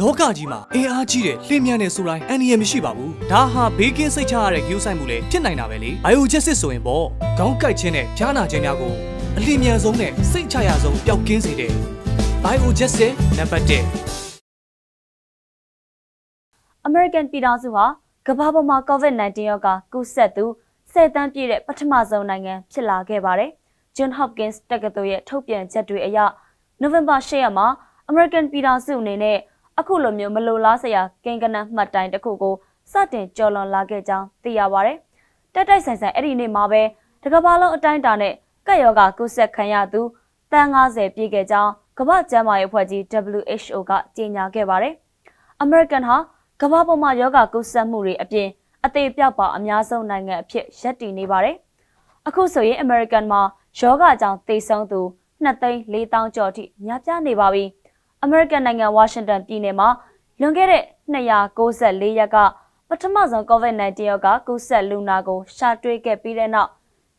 လောကကြီးမှာအင်အားကြီးတဲ့လင်းမြန်တဲ့ဆိုတိုင်းအန္တရာယ်မရှိပါဘူး။ဒါဟာဘေးကင်းစိတ်ချရတဲ့ကြိုးဆိုင်မှုလည်းဖြစ်နိုင်တာပဲလေ။ Iogenesis ဆိုရင်ပေါ့။ခေါင်းကိုက်ခြင်းနဲ့ဖျားနာခြင်းများကိုအလင်းမြန်ဆုံးနဲ့စိတ်ချရဆုံးပျောက်ကင်းစေတဲ့ Iogenesis နံပါတ်1 American ပြည်တော်စုဟာကမ္ဘာပေါ်မှာ COVID-19 ရောဂါကူးစက်သူ10တန်းပြည့်တဲ့ပထမဆုံးနိုင်ငံဖြစ်လာခဲ့ပါတယ်။ John Hopkins တက္ကသိုလ်ရဲ့ထုတ်ပြန်ချက်တွေအရနိုဝင်ဘာ10ရက်မှာ American ပြည်တော်စုအနေနဲ့အခုလိုမျိုးမလိုလားစရာကိန်းကနန်းမှတ်တိုင်တစ်ခုကိုစတင်ကြော်လွန်လာခဲ့ကြောင်းသိရပါဗျ။တက်တိုက်ဆိုင်ဆိုင်အဲ့ဒီနေ့မှာပဲတကဘာလုံးအတိုင်းတာနဲ့ကက်ယောဂကုဆက်ခံရသူတန်90ပြည့်ခဲ့ကြောင်းကမ္ဘာ့ကျန်းမာရေးအဖွဲ့ကြီး WHO ကကြေညာခဲ့ပါတယ်။ American ဟာကမ္ဘာပေါ်မှာယောဂကုဆက်မှုတွေအပြင်အသေးပြောက်ပါအများဆုံးနိုင်ငံအဖြစ်ရပ်တည်နေပါတယ်။အခုဆိုရင် American မှာယောဂကြောင့်သေဆုံးသူ2,400ကျော်အထိများပြားနေပါပြီ။အမေရိကန်နိုင်ငံဝါရှင်တန်ပြည်နယ်မှာလွန်ခဲ့တဲ့294ရက်ကပထမဆုံး COVID-19 ရောဂါကူးစက်လူနာကိုရှာတွေ့ခဲ့ပြီးတဲ့နောက်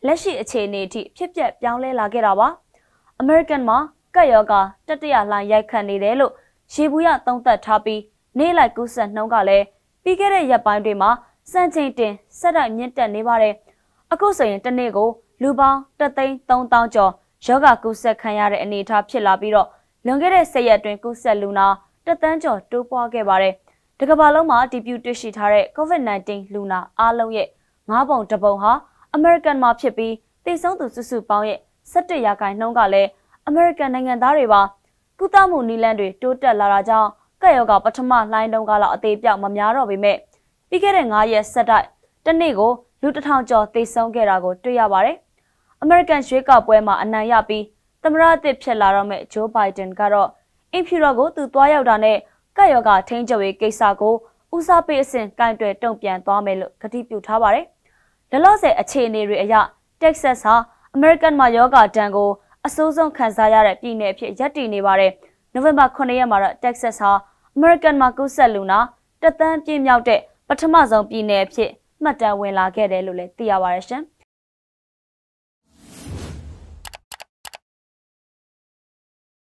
လက်ရှိအခြေအနေအထိဖြစ်ပျက်ပြောင်းလဲလာခဲ့တာပါ။ American မှာကပ်ရောဂါတတိယလှိုင်းရိုက်ခတ်နေတယ်လို့ရေဘူးရသုံးသပ်ထားပြီးနေ့လိုက်ကူးစက်နှုန်းကလည်းပြီးခဲ့တဲ့ရက်ပိုင်းတွေမှာစံချိန်တင်ဆက်တိုက်မြင့်တက်နေပါတယ်။အခုဆိုရင်တစ်နေ့ကိုလူပေါင်း3,300ကျော်ယောဂါကူးစက်ခံရတဲ့အနေအထားဖြစ်လာပြီးတော့လွန်ခဲ့တဲ့၁ရက်အတွင်းကူးစက်လူနာတက်တန်းကျော်တိုးပွားခဲ့ပါတယ်။တကမ္ဘာလုံးမှာဒီပြူတွေ့ရှိထားတဲ့ COVID-19 လူနာအားလုံးရဲ့၅ပုံတစ်ပုံဟာ American မှာဖြစ်ပြီးသေဆုံးသူစုစုပေါင်းရဲ့17ရာခိုင်နှုန်းကလည်း American နိုင်ငံသားတွေပါကုသမှုနည်းလမ်းတွေတိုးတက်လာတာကြောင့်ကက်ရောဂါပထမလှိုင်းတုန်းကလောက်အသေးပြောက်မများတော့ပေမဲ့ပြီးခဲ့တဲ့9ရက်ဆက်တိုက်တနေ့ကိုလူတစ်ထောင်ကျော်သေဆုံးခဲ့တာကိုတွေ့ရပါတယ်။ American ရွေးကောက်ပွဲမှာအနိုင်ရပြီးသမရအသစ်ဖြစ်လာတော့မဲ့ဂျိုးဘိုင်ဒန်ကတော့အင်ဖြူတော်ကိုသူသွားရောက်တာနဲ့ကတ်ယောဂထိန်းချုပ်ရေးကိစ္စကိုဦးစားပေးအဆင့်ကင်တွယ်တုံ့ပြန်သွားမယ်လို့ကတိပြုထားပါတယ်။လလော့ဆယ်အခြေအနေတွေအရ Texas ဟာ American မှာယောဂဒဏ်ကိုအစိုးဆုံးခံစားရတဲ့ပြည်နယ်အဖြစ်ရပ်တည်နေပါတယ်။နိုဝင်ဘာ9ရက်မှာတော့ Texas ဟာ American မှာကူးစက်လူနာတသန်းပြည့်မြောက်တဲ့ပထမဆုံးပြည်နယ်အဖြစ်မှတ်တမ်းဝင်လာခဲ့တယ်လို့လည်းသိရပါတယ်ရှင်။